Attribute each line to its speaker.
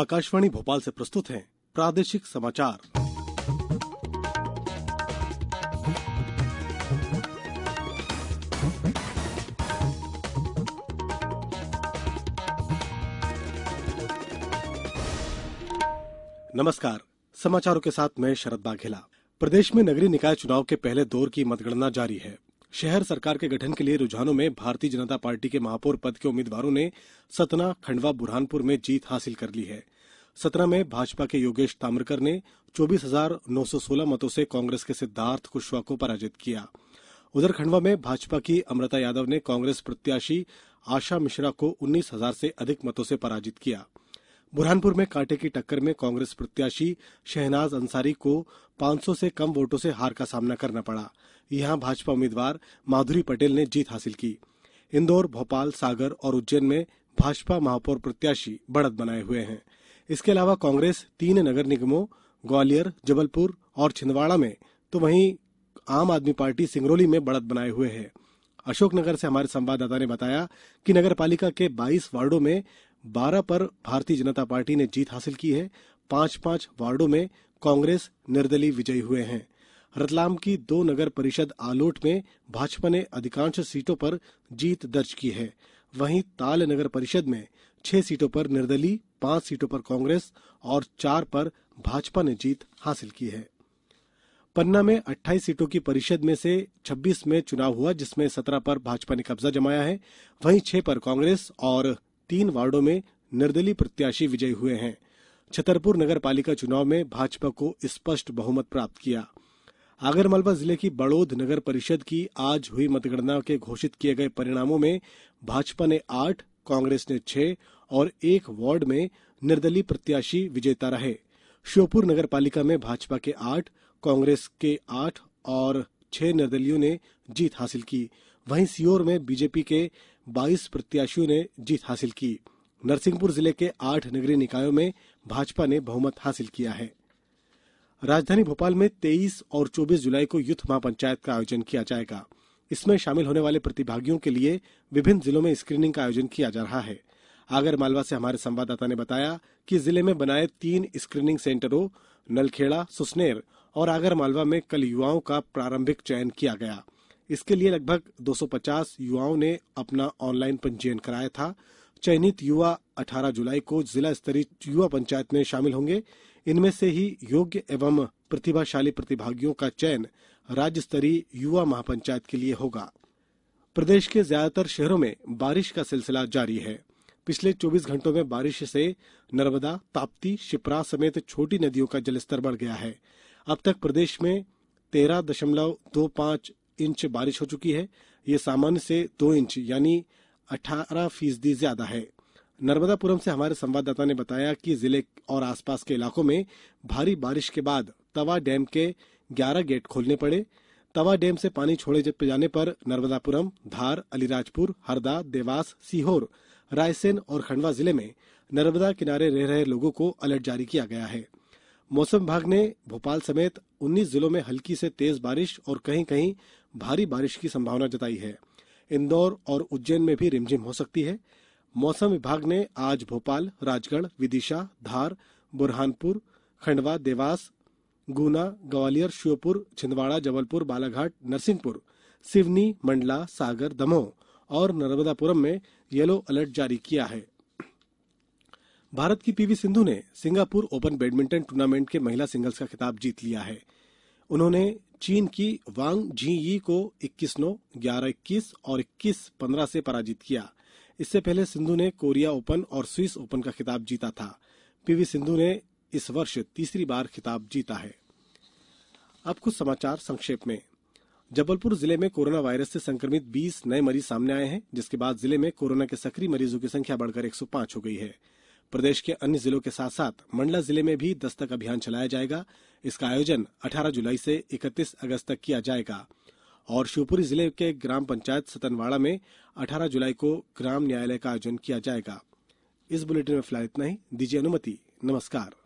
Speaker 1: आकाशवाणी भोपाल से प्रस्तुत है प्रादेशिक समाचार नमस्कार समाचारों के साथ मैं शरद बाघेला प्रदेश में नगरीय निकाय चुनाव के पहले दौर की मतगणना जारी है शहर सरकार के गठन के लिए रुझानों में भारतीय जनता पार्टी के महापौर पद के उम्मीदवारों ने सतना खंडवा बुरहानपुर में जीत हासिल कर ली है सतना में भाजपा के योगेश ताम्रकर ने चौबीस हजार नौ सौ सोलह मतों से कांग्रेस के सिद्धार्थ कुशवाहा को पराजित किया उधर खंडवा में भाजपा की अमृता यादव ने कांग्रेस प्रत्याशी आशा मिश्रा को उन्नीस हजार से अधिक मतों से पराजित किया बुरहानपुर में कांटे की टक्कर में कांग्रेस प्रत्याशी शहनाज अंसारी को पांच सौ से कम वोटों से हार का सामना करना पड़ा यहां भाजपा उम्मीदवार माधुरी पटेल ने जीत हासिल की इंदौर भोपाल सागर और उज्जैन में भाजपा महापौर प्रत्याशी बढ़त बनाए हुए हैं इसके अलावा कांग्रेस तीन नगर निगमों ग्वालियर जबलपुर और छिंदवाड़ा में तो वहीं आम आदमी पार्टी सिंगरौली में बढ़त बनाए हुए है अशोकनगर से हमारे संवाददाता ने बताया कि नगरपालिका के 22 वार्डों में बारह पर भारतीय जनता पार्टी ने जीत हासिल की है पांच पांच वार्डो में कांग्रेस निर्दलीय विजयी हुए हैं रतलाम की दो नगर परिषद आलोट में भाजपा ने अधिकांश सीटों पर जीत दर्ज की है वहीं ताल नगर परिषद में छह सीटों पर निर्दलीय पांच सीटों पर कांग्रेस और चार पर भाजपा ने जीत हासिल की है पन्ना में 28 सीटों की परिषद में से 26 में चुनाव हुआ जिसमें 17 पर भाजपा ने कब्जा जमाया है वहीं 6 पर कांग्रेस और तीन वार्डो में निर्दलीय प्रत्याशी विजयी हुए हैं छतरपुर नगर पालिका चुनाव में भाजपा को स्पष्ट बहुमत प्राप्त किया आगरमालवा जिले की बड़ोद नगर परिषद की आज हुई मतगणना के घोषित किए गए परिणामों में भाजपा ने आठ कांग्रेस ने छह और एक वार्ड में निर्दलीय प्रत्याशी विजेता रहे श्योपुर नगर पालिका में भाजपा के आठ कांग्रेस के आठ और छह निर्दलियों ने जीत हासिल की वहीं सीहोर में बीजेपी के बाईस प्रत्याशियों ने जीत हासिल की नरसिंहपुर जिले के आठ नगरीय निकायों में भाजपा ने बहुमत हासिल किया है राजधानी भोपाल में 23 और 24 जुलाई को युद्ध महापंचायत का आयोजन किया जाएगा इसमें शामिल होने वाले प्रतिभागियों के लिए विभिन्न जिलों में स्क्रीनिंग का आयोजन किया जा रहा है आगर मालवा से हमारे संवाददाता ने बताया कि जिले में बनाए तीन स्क्रीनिंग सेंटरों नलखेड़ा सुसनेर और आगर मालवा में कल युवाओं का प्रारंभिक चयन किया गया इसके लिए लगभग 250 युवाओं ने अपना ऑनलाइन पंजीयन कराया था चयनित युवा 18 जुलाई को जिला स्तरीय युवा पंचायत में शामिल होंगे इनमें से ही योग्य एवं प्रतिभाशाली प्रतिभागियों का चयन राज्य स्तरीय युवा महापंचायत के लिए होगा प्रदेश के ज्यादातर शहरों में बारिश का सिलसिला जारी है पिछले 24 घंटों में बारिश से नर्मदा ताप्ती शिप्रा समेत छोटी नदियों का जलस्तर बढ़ गया है अब तक प्रदेश में तेरह दशमलव दो पांच इंच बारिश हो चुकी है ये सामान्य से दो इंच यानी अठारह फीसदी ज्यादा है नर्मदापुरम से हमारे संवाददाता ने बताया कि जिले और आसपास के इलाकों में भारी बारिश के बाद तवा डैम के 11 गेट खोलने पड़े तवा डैम से पानी छोड़े जाने पर नर्मदापुरम धार अलीराजपुर हरदा देवास सीहोर रायसेन और खंडवा जिले में नर्मदा किनारे रह रहे लोगों को अलर्ट जारी किया गया है मौसम विभाग ने भोपाल समेत 19 जिलों में हल्की से तेज बारिश और कहीं कहीं भारी बारिश की संभावना जताई है इंदौर और उज्जैन में भी रिमझिम हो सकती है मौसम विभाग ने आज भोपाल राजगढ़ विदिशा धार बुरहानपुर खंडवा देवास गुना ग्वालियर श्योपुर छिंदवाड़ा जबलपुर बालाघाट नरसिंहपुर सिवनी मंडला सागर दमोह और नर्मदापुरम में येलो अलर्ट जारी किया है भारत की पीवी सिंधु ने सिंगापुर ओपन बैडमिंटन टूर्नामेंट के महिला सिंगल्स का खिताब जीत लिया है उन्होंने चीन की वांग झी यी को इक्कीस नौ ग्यारह इक्कीस और इक्कीस पंद्रह से पराजित किया इससे पहले सिंधु ने कोरिया ओपन और स्विस ओपन का खिताब जीता था पीवी सिंधु ने इस वर्ष तीसरी बार खिताब जीता है अब कुछ समाचार संक्षेप में जबलपुर जिले में कोरोना वायरस से संक्रमित 20 नए मरीज सामने आए हैं जिसके बाद जिले में कोरोना के सक्रिय मरीजों की संख्या बढ़कर 105 हो गई है प्रदेश के अन्य जिलों के साथ साथ मंडला जिले में भी दस्तक अभियान चलाया जाएगा इसका आयोजन 18 जुलाई से 31 अगस्त तक किया जाएगा और शिवपुरी जिले के ग्राम पंचायत सतनवाड़ा में 18 जुलाई को ग्राम न्यायालय का आयोजन किया जाएगा इस बुलेटिन में फिलहाल इतना ही दीजिए अनुमति नमस्कार